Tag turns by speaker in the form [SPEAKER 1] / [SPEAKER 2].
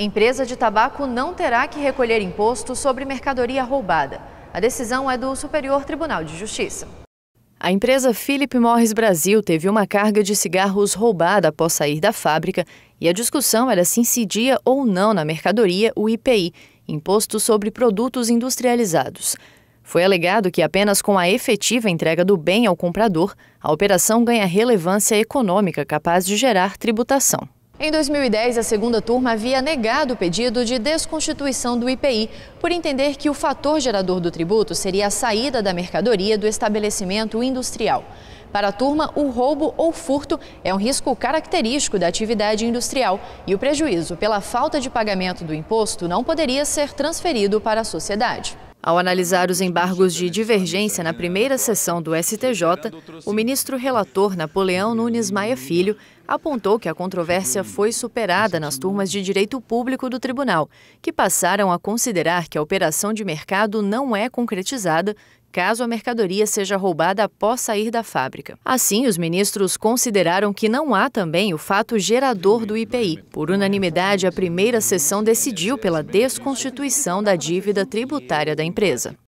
[SPEAKER 1] Empresa de tabaco não terá que recolher imposto sobre mercadoria roubada. A decisão é do Superior Tribunal de Justiça. A empresa Philip Morris Brasil teve uma carga de cigarros roubada após sair da fábrica e a discussão era se incidia ou não na mercadoria o IPI, Imposto sobre Produtos Industrializados. Foi alegado que apenas com a efetiva entrega do bem ao comprador, a operação ganha relevância econômica capaz de gerar tributação. Em 2010, a segunda turma havia negado o pedido de desconstituição do IPI, por entender que o fator gerador do tributo seria a saída da mercadoria do estabelecimento industrial. Para a turma, o roubo ou furto é um risco característico da atividade industrial e o prejuízo pela falta de pagamento do imposto não poderia ser transferido para a sociedade. Ao analisar os embargos de divergência na primeira sessão do STJ, o ministro relator Napoleão Nunes Maia Filho apontou que a controvérsia hum, foi superada nas turmas de direito público do tribunal, que passaram a considerar que a operação de mercado não é concretizada caso a mercadoria seja roubada após sair da fábrica. Assim, os ministros consideraram que não há também o fato gerador do IPI. Por unanimidade, a primeira sessão decidiu pela desconstituição da dívida tributária da empresa.